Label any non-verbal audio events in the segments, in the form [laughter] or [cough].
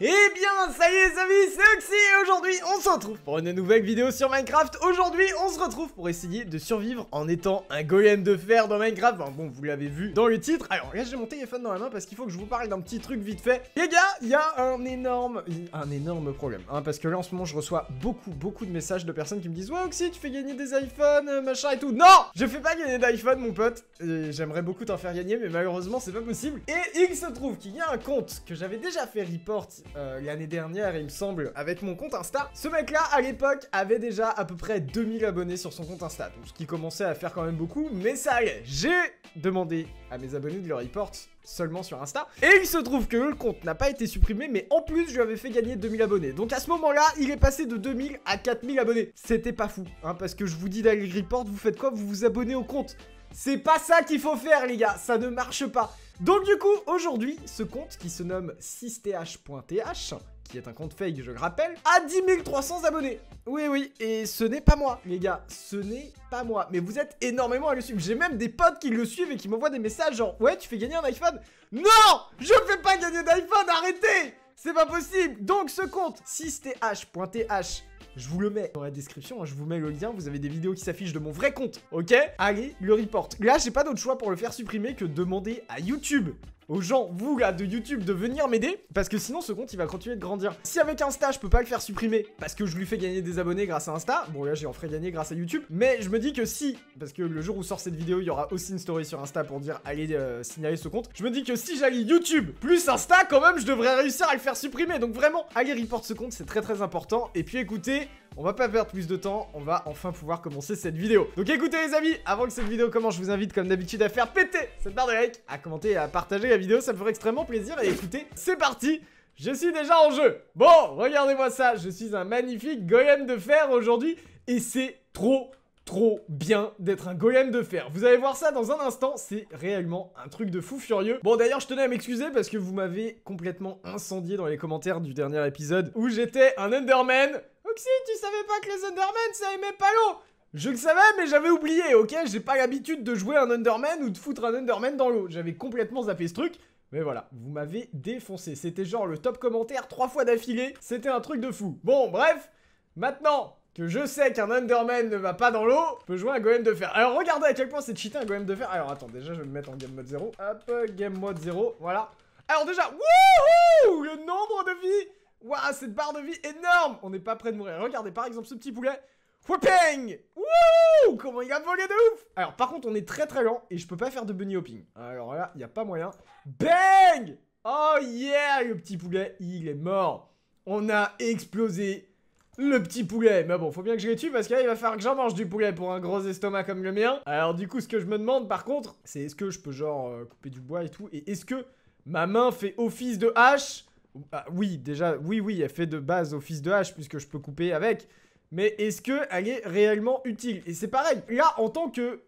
Et eh bien, ça y est les amis, c'est Oxy et aujourd'hui, on se retrouve pour une nouvelle vidéo sur Minecraft. Aujourd'hui, on se retrouve pour essayer de survivre en étant un golem de fer dans Minecraft. bon, vous l'avez vu dans le titre. Alors là, j'ai mon téléphone dans la main parce qu'il faut que je vous parle d'un petit truc vite fait. Les gars, il y a un énorme, un énorme problème. Hein, parce que là, en ce moment, je reçois beaucoup, beaucoup de messages de personnes qui me disent « Ouais, Oxy, tu fais gagner des iPhones, euh, machin et tout. » Non Je fais pas gagner d'iPhone, mon pote. J'aimerais beaucoup t'en faire gagner, mais malheureusement, c'est pas possible. Et il se trouve qu'il y a un compte que j'avais déjà fait report euh, l'année dernière, il me semble, avec mon compte Insta. Ce mec-là, à l'époque, avait déjà à peu près 2000 abonnés sur son compte Insta, donc ce qui commençait à faire quand même beaucoup, mais ça allait. J'ai demandé à mes abonnés de leur report seulement sur Insta. Et il se trouve que le compte n'a pas été supprimé, mais en plus, je lui avais fait gagner 2000 abonnés. Donc à ce moment-là, il est passé de 2000 à 4000 abonnés. C'était pas fou, hein, parce que je vous dis d'aller report, vous faites quoi Vous vous abonnez au compte. C'est pas ça qu'il faut faire, les gars, ça ne marche pas. Donc du coup, aujourd'hui, ce compte qui se nomme 6th.th, qui est un compte fake, je le rappelle, a 10 300 abonnés. Oui, oui, et ce n'est pas moi, les gars, ce n'est pas moi. Mais vous êtes énormément à le suivre. J'ai même des potes qui le suivent et qui m'envoient des messages genre « Ouais, tu fais gagner un iPhone ?» Non Je ne fais pas gagner d'iPhone, arrêtez C'est pas possible Donc ce compte, 6th.th, je vous le mets dans la description, hein, je vous mets le lien, vous avez des vidéos qui s'affichent de mon vrai compte, ok Allez, le report. Là, j'ai pas d'autre choix pour le faire supprimer que demander à YouTube aux gens, vous là, de YouTube, de venir m'aider, parce que sinon ce compte il va continuer de grandir. Si avec Insta je peux pas le faire supprimer, parce que je lui fais gagner des abonnés grâce à Insta, bon là j'ai en ferai gagner grâce à YouTube, mais je me dis que si, parce que le jour où sort cette vidéo, il y aura aussi une story sur Insta pour dire allez euh, signaler ce compte, je me dis que si j'allie YouTube plus Insta, quand même je devrais réussir à le faire supprimer, donc vraiment, allez report ce compte, c'est très très important, et puis écoutez, on va pas perdre plus de temps, on va enfin pouvoir commencer cette vidéo. Donc écoutez les amis, avant que cette vidéo commence, je vous invite comme d'habitude à faire péter cette barre de like, à commenter et à partager la vidéo, ça me ferait extrêmement plaisir. Et écoutez, c'est parti je suis déjà en jeu Bon, regardez-moi ça, je suis un magnifique golem de fer aujourd'hui et c'est trop trop bien d'être un golem de fer. Vous allez voir ça dans un instant, c'est réellement un truc de fou furieux. Bon d'ailleurs je tenais à m'excuser parce que vous m'avez complètement incendié dans les commentaires du dernier épisode où j'étais un underman tu savais pas que les Undermen ça aimait pas l'eau Je le savais, mais j'avais oublié, ok J'ai pas l'habitude de jouer un Underman ou de foutre un Underman dans l'eau. J'avais complètement zappé ce truc. Mais voilà, vous m'avez défoncé. C'était genre le top commentaire trois fois d'affilée. C'était un truc de fou. Bon, bref, maintenant que je sais qu'un Underman ne va pas dans l'eau, je peux jouer un Golem de Fer. Alors regardez à quel point c'est cheaté un Golem de Fer. Alors attends, déjà je vais me mettre en Game Mode 0. Hop, Game Mode 0, voilà. Alors déjà, wouhou Le nombre de vie. Waouh, cette barre de vie énorme On n'est pas près de mourir. Regardez par exemple ce petit poulet. Whooping Wouh Comment il a volé de ouf Alors par contre on est très très lent et je peux pas faire de bunny hopping. Alors là, il n'y a pas moyen. Bang Oh yeah Le petit poulet, il est mort. On a explosé le petit poulet. Mais bon, faut bien que je les tue parce que il va falloir que j'en mange du poulet pour un gros estomac comme le mien. Alors du coup, ce que je me demande par contre, c'est est-ce que je peux genre euh, couper du bois et tout Et est-ce que ma main fait office de hache ah, oui, déjà, oui, oui, elle fait de base office de hache puisque je peux couper avec. Mais est-ce qu'elle est réellement utile Et c'est pareil, là, en tant que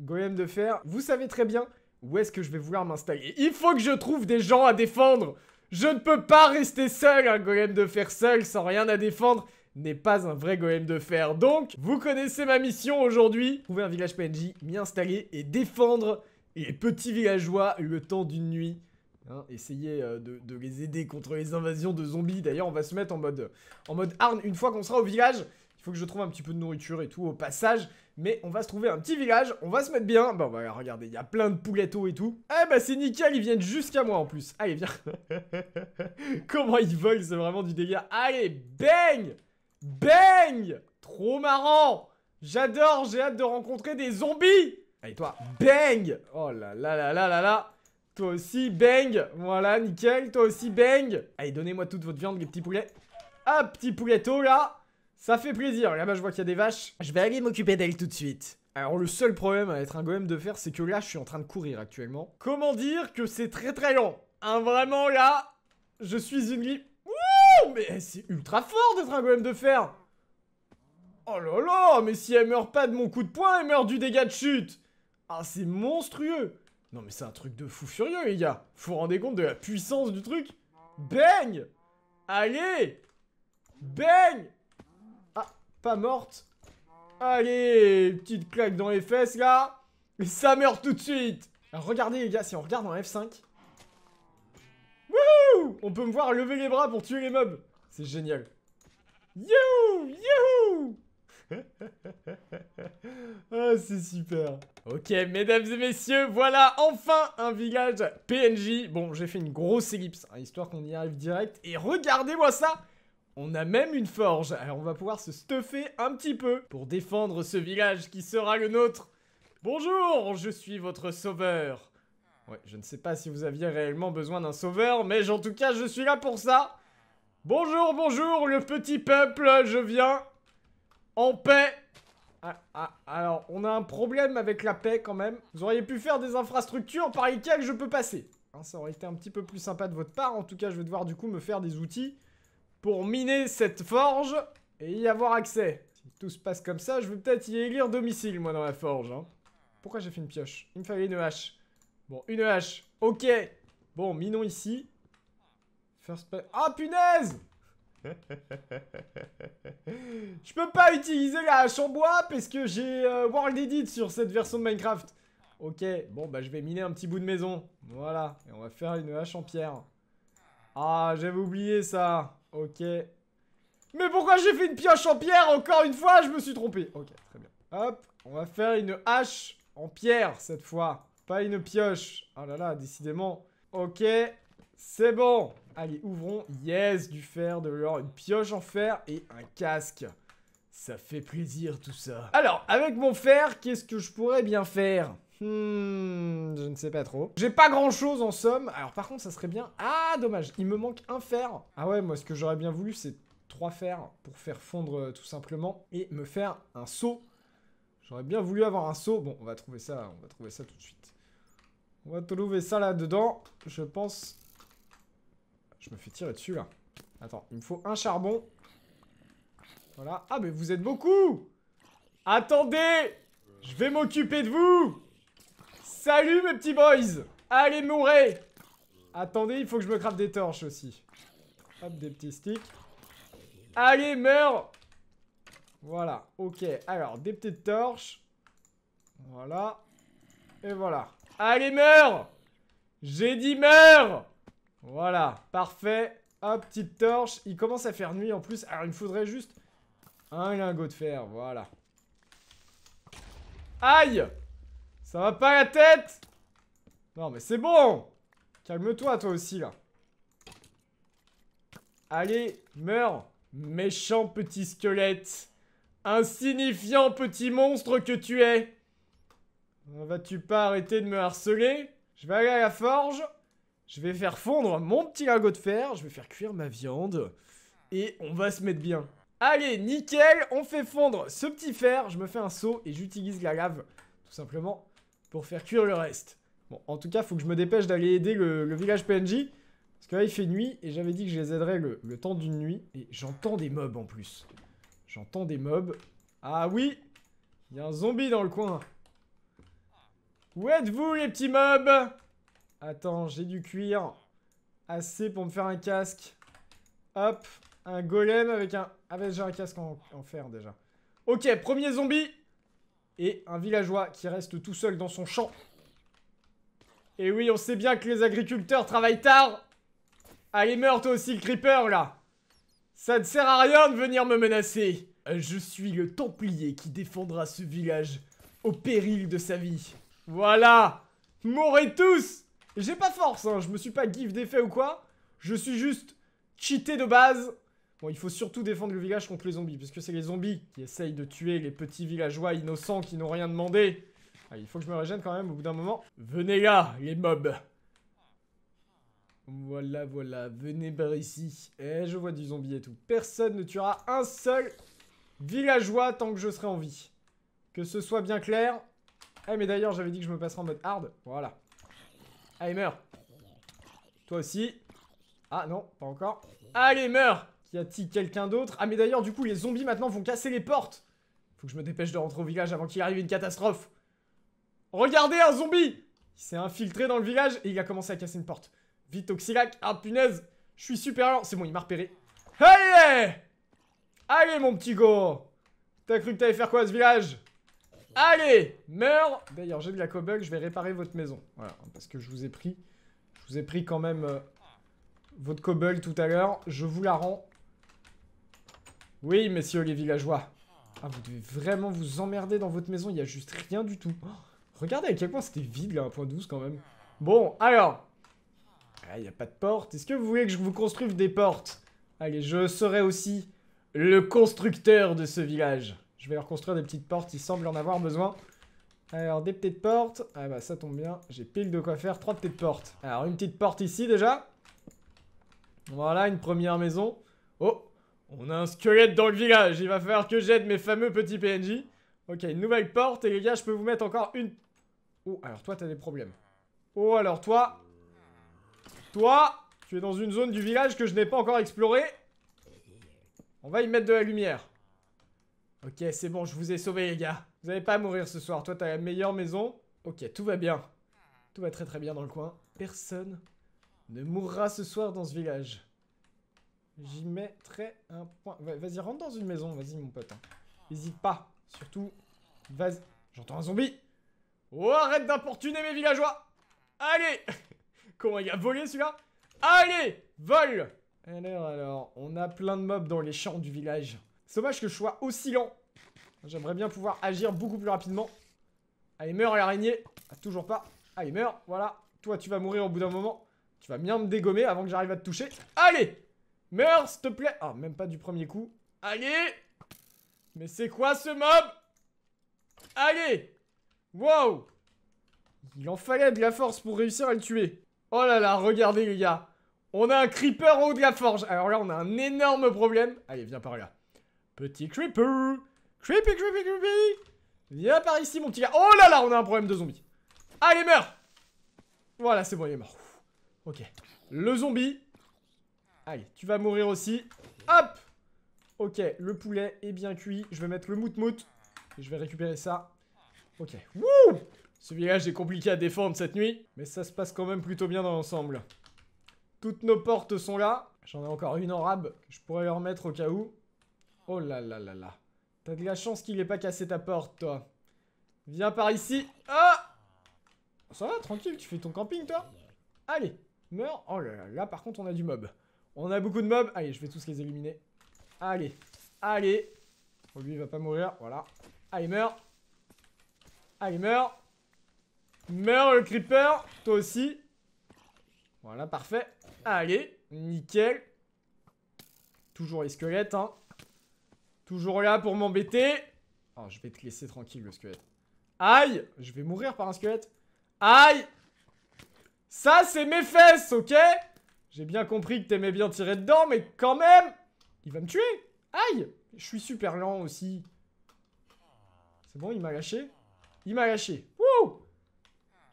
golem de fer, vous savez très bien où est-ce que je vais vouloir m'installer. Il faut que je trouve des gens à défendre Je ne peux pas rester seul, un golem de fer seul, sans rien à défendre n'est pas un vrai golem de fer. Donc, vous connaissez ma mission aujourd'hui. Trouver un village PNJ, m'y installer et défendre les petits villageois le temps d'une nuit. Essayez hein. essayer euh, de, les aider contre les invasions de zombies. D'ailleurs, on va se mettre en mode, en mode arne une fois qu'on sera au village. Il faut que je trouve un petit peu de nourriture et tout au passage. Mais on va se trouver un petit village, on va se mettre bien. Bon, bah regardez, il y a plein de poulettos et tout. eh bah c'est nickel, ils viennent jusqu'à moi en plus. Allez, viens. [laughs] Comment ils volent, c'est vraiment du dégât. Allez, bang Bang Trop marrant J'adore, j'ai hâte de rencontrer des zombies Allez, toi, bang Oh là là là là là là toi aussi, bang Voilà, nickel. Toi aussi, bang Allez, donnez-moi toute votre viande, les petits poulets. Ah, petit pouletto, là Ça fait plaisir. Là-bas, je vois qu'il y a des vaches. Je vais aller m'occuper d'elles tout de suite. Alors le seul problème à être un golem de fer, c'est que là, je suis en train de courir actuellement. Comment dire que c'est très très lent hein, vraiment là, je suis une grippe. Ouh, mais eh, c'est ultra fort d'être un golem de fer Oh là là, mais si elle meurt pas de mon coup de poing, elle meurt du dégât de chute Ah, c'est monstrueux non mais c'est un truc de fou furieux les gars Vous vous rendez compte de la puissance du truc Bang Allez Bang Ah, pas morte Allez Petite claque dans les fesses là Et ça meurt tout de suite regardez les gars, si on regarde en F5... Wouhou On peut me voir lever les bras pour tuer les mobs C'est génial Youhou Youhou [laughs] ah, c'est super. Ok, mesdames et messieurs, voilà enfin un village PNJ. Bon, j'ai fait une grosse ellipse, hein, histoire qu'on y arrive direct. Et regardez-moi ça on a même une forge, alors on va pouvoir se stuffer un petit peu pour défendre ce village qui sera le nôtre. Bonjour, je suis votre sauveur. Ouais, je ne sais pas si vous aviez réellement besoin d'un sauveur, mais en tout cas, je suis là pour ça. Bonjour, bonjour, le petit peuple, je viens en paix ah, ah, Alors, on a un problème avec la paix quand même. Vous auriez pu faire des infrastructures par lesquelles je peux passer. Hein, ça aurait été un petit peu plus sympa de votre part. En tout cas, je vais devoir du coup me faire des outils pour miner cette forge et y avoir accès. Si tout se passe comme ça, je vais peut-être y élire domicile, moi, dans la forge. Hein. Pourquoi j'ai fait une pioche Il me fallait une hache. Bon, une hache. Ok. Bon, minons ici. First Ah, punaise je peux pas utiliser la hache en bois parce que j'ai euh, World Edit sur cette version de Minecraft. Ok, bon bah je vais miner un petit bout de maison. Voilà, et on va faire une hache en pierre. Ah, j'avais oublié ça. Ok. Mais pourquoi j'ai fait une pioche en pierre Encore une fois, je me suis trompé. Ok, très bien. Hop, on va faire une hache en pierre cette fois. Pas une pioche. Ah là là, décidément. Ok, c'est bon. Allez, ouvrons. Yes, du fer, de l'or, une pioche en fer et un casque. Ça fait plaisir tout ça. Alors, avec mon fer, qu'est-ce que je pourrais bien faire Hmm, je ne sais pas trop. J'ai pas grand chose en somme. Alors par contre, ça serait bien... Ah, dommage, il me manque un fer. Ah ouais, moi ce que j'aurais bien voulu, c'est trois fers pour faire fondre euh, tout simplement et me faire un seau. J'aurais bien voulu avoir un seau. Bon, on va trouver ça, on va trouver ça tout de suite. On va trouver ça là-dedans. Je pense je me fais tirer dessus, là. Attends, il me faut un charbon. Voilà. Ah, mais vous êtes beaucoup Attendez Je vais m'occuper de vous Salut, mes petits boys Allez, mourrez Attendez, il faut que je me crave des torches aussi. Hop, des petits sticks. Allez, meurs Voilà, ok. Alors, des petites torches. Voilà. Et voilà. Allez, meurs J'ai dit meurs voilà, parfait. Hop, petite torche. Il commence à faire nuit en plus. Alors, il me faudrait juste un lingot de fer, voilà. Aïe Ça va pas la tête Non, mais c'est bon Calme-toi, toi aussi, là. Allez, meurs Méchant petit squelette Insignifiant petit monstre que tu es Vas-tu pas arrêter de me harceler Je vais aller à la forge je vais faire fondre mon petit lingot de fer, je vais faire cuire ma viande, et on va se mettre bien. Allez, nickel, on fait fondre ce petit fer, je me fais un seau et j'utilise la lave, tout simplement, pour faire cuire le reste. Bon, en tout cas, faut que je me dépêche d'aller aider le, village PNJ, parce que là, il fait nuit, et j'avais dit que je les aiderais le temps d'une nuit, et j'entends des mobs en plus. J'entends des mobs. Ah oui Il y a un zombie dans le coin Où êtes-vous, les petits mobs Attends, j'ai du cuir. Assez pour me faire un casque. Hop, un golem avec un... Ah ben j'ai un casque en, fer déjà. Ok, premier zombie et un villageois qui reste tout seul dans son champ. Et oui, on sait bien que les agriculteurs travaillent tard. Allez, meurs toi aussi, le creeper, là. Ça ne sert à rien de venir me menacer. Je suis le templier qui défendra ce village au péril de sa vie. Voilà Mourrez tous j'ai pas force, hein, je me suis pas give d'effet ou quoi. Je suis juste cheaté de base. Bon, il faut surtout défendre le village contre les zombies, Parce que c'est les zombies qui essayent de tuer les petits villageois innocents qui n'ont rien demandé. Ah, il faut que je me régène quand même au bout d'un moment. Venez là, les mobs. Voilà, voilà, venez par ici. Eh, je vois du zombie et tout. Personne ne tuera un seul villageois tant que je serai en vie. Que ce soit bien clair. Eh, mais d'ailleurs, j'avais dit que je me passerai en mode hard. Voilà. Allez, meurs. Toi aussi. Ah non, pas encore. Allez, meurs Y a-t-il quelqu'un d'autre Ah mais d'ailleurs, du coup, les zombies maintenant vont casser les portes. Faut que je me dépêche de rentrer au village avant qu'il arrive une catastrophe. Regardez un zombie Il s'est infiltré dans le village et il a commencé à casser une porte. Vite, oxylac, Ah punaise Je suis super lent C'est bon, il m'a repéré. Allez Allez, mon petit go T'as cru que t'allais faire quoi ce village Allez, meurs D'ailleurs, j'ai de la cobble, je vais réparer votre maison. Voilà, parce que je vous ai pris... Je vous ai pris quand même euh, votre cobble tout à l'heure. Je vous la rends. Oui, messieurs les villageois. Ah, vous devez vraiment vous emmerder dans votre maison. Il n'y a juste rien du tout. Oh, regardez à quel point c'était vide, là, 1.12 quand même. Bon, alors... Ah, il ah, n'y a pas de porte. Est-ce que vous voulez que je vous construise des portes Allez, je serai aussi le constructeur de ce village. Je vais leur construire des petites portes, ils semblent en avoir besoin. Alors, des petites portes. Ah bah, ça tombe bien, j'ai pile de quoi faire. Trois petites portes. Alors, une petite porte ici, déjà. Voilà, une première maison. Oh, on a un squelette dans le village. Il va falloir que j'aide mes fameux petits PNJ. Ok, une nouvelle porte. Et les gars, je peux vous mettre encore une... Oh, alors toi, t'as des problèmes. Oh, alors toi... Toi, tu es dans une zone du village que je n'ai pas encore explorée. On va y mettre de la lumière. Ok, c'est bon, je vous ai sauvé, les gars. Vous n'allez pas mourir ce soir. Toi, t'as la meilleure maison. Ok, tout va bien. Tout va très très bien dans le coin. Personne ne mourra ce soir dans ce village. J'y mettrai un point. Vas-y, rentre dans une maison, vas-y, mon pote. Hein. N'hésite pas. Surtout, vas-y. J'entends un zombie. Oh, arrête d'importuner mes villageois. Allez [laughs] Comment il a volé celui-là Allez Vole Alors, alors, on a plein de mobs dans les champs du village. C'est que je sois aussi lent. J'aimerais bien pouvoir agir beaucoup plus rapidement. Allez, meurs l'araignée. Ah, toujours pas. Allez, meurs. Voilà. Toi, tu vas mourir au bout d'un moment. Tu vas bien me dégommer avant que j'arrive à te toucher. Allez Meurs, s'il te plaît Ah, même pas du premier coup. Allez Mais c'est quoi ce mob Allez Wow Il en fallait de la force pour réussir à le tuer. Oh là là, regardez les gars. On a un creeper au haut de la forge. Alors là, on a un énorme problème. Allez, viens par là. Petit creeper Creepy, creepy, creepy Viens par ici, mon petit gars. Oh là là, on a un problème de zombie. Allez, il Voilà, c'est bon, il est mort. Ok. Le zombie. Allez, tu vas mourir aussi. Hop Ok, le poulet est bien cuit. Je vais mettre le moutmout. Et Je vais récupérer ça. Ok. Wouh Ce village est compliqué à défendre cette nuit. Mais ça se passe quand même plutôt bien dans l'ensemble. Toutes nos portes sont là. J'en ai encore une en rab je pourrais leur mettre au cas où. Oh là là là là. T'as de la chance qu'il ait pas cassé ta porte, toi. Viens par ici. Ah Ça va, tranquille, tu fais ton camping, toi Allez, meurs. Oh là là, là, par contre, on a du mob. On a beaucoup de mobs. Allez, je vais tous les éliminer. Allez, allez. Oh, lui, il va pas mourir, voilà. Allez, meurs. Allez, meurt. Meurs, le creeper. Toi aussi. Voilà, parfait. Allez, nickel. Toujours les squelettes, hein. Toujours là pour m'embêter. Oh, je vais te laisser tranquille, le squelette. Aïe Je vais mourir par un squelette. Aïe Ça, c'est mes fesses, ok J'ai bien compris que t'aimais bien tirer dedans, mais quand même Il va me tuer Aïe Je suis super lent aussi. C'est bon, il m'a lâché Il m'a lâché. Wouh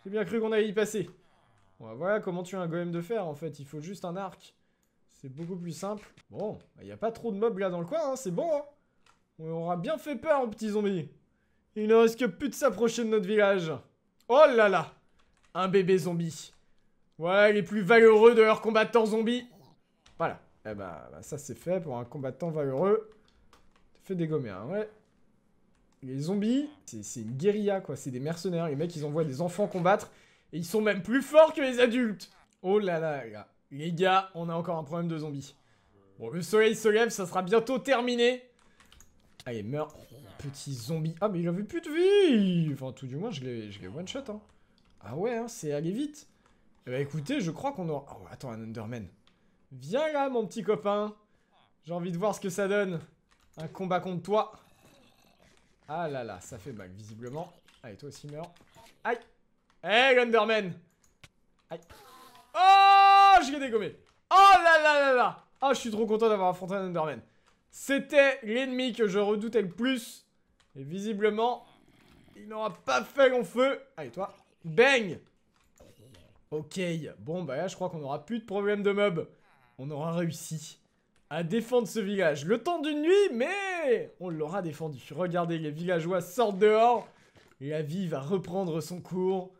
J'ai bien cru qu'on allait y passer. Bon, voilà comment tuer un golem de fer, en fait. Il faut juste un arc. C'est beaucoup plus simple. Bon, il bah, n'y a pas trop de mobs là dans le coin, hein. c'est bon. Hein on aura bien fait peur aux petits zombies. Il ne risque plus de s'approcher de notre village. Oh là là Un bébé zombie. Ouais, les plus valeureux de leurs combattants zombies. Voilà. Eh ben, bah, ça c'est fait pour un combattant valeureux. Fais dégommer, hein, ouais. Les zombies, c'est une guérilla, quoi. C'est des mercenaires. Les mecs, ils envoient des enfants combattre. Et ils sont même plus forts que les adultes. Oh là là, là. Les gars, on a encore un problème de zombies. Bon, le soleil se lève, ça sera bientôt terminé. Allez, ah, meurs, oh, petit zombie. Ah, mais il avait plus de vie Enfin, tout du moins, je l'ai one-shot, hein. Ah ouais, hein, c'est aller vite. Eh bah écoutez, je crois qu'on aura... Oh, attends, un Underman. Viens là, mon petit copain J'ai envie de voir ce que ça donne. Un combat contre toi. Ah là là, ça fait mal, visiblement. Allez, ah, toi aussi, meurs. Aïe Eh, l'Underman Aïe Oh, je l'ai dégommé Oh là là là là Oh, je suis trop content d'avoir affronté un Underman. C'était l'ennemi que je redoutais le plus. Et visiblement, il n'aura pas fait long feu. Allez, toi. Bang Ok. Bon, bah là, je crois qu'on n'aura plus de problème de mob. On aura réussi à défendre ce village. Le temps d'une nuit, mais on l'aura défendu. Regardez, les villageois sortent dehors. La vie va reprendre son cours.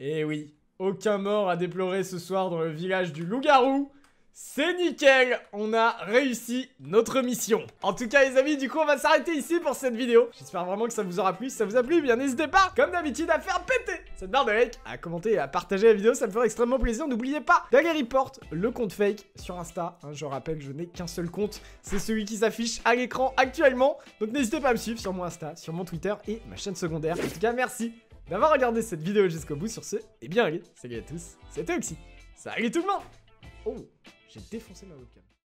Et oui, aucun mort à déplorer ce soir dans le village du loup-garou. C'est nickel, on a réussi notre mission. En tout cas les amis, du coup on va s'arrêter ici pour cette vidéo. J'espère vraiment que ça vous aura plu. Si ça vous a plu, eh bien n'hésitez pas, comme d'habitude, à faire péter cette barre de like, à commenter et à partager la vidéo, ça me ferait extrêmement plaisir. N'oubliez pas d'aller porte le compte fake sur Insta. Hein. je rappelle, je n'ai qu'un seul compte, c'est celui qui s'affiche à l'écran actuellement. Donc n'hésitez pas à me suivre sur mon Insta, sur mon Twitter et ma chaîne secondaire. En tout cas, merci d'avoir regardé cette vidéo jusqu'au bout. Sur ce, et eh bien allez, salut à tous, c'était Oxy. Salut tout le monde Oh j'ai défoncé ma webcam.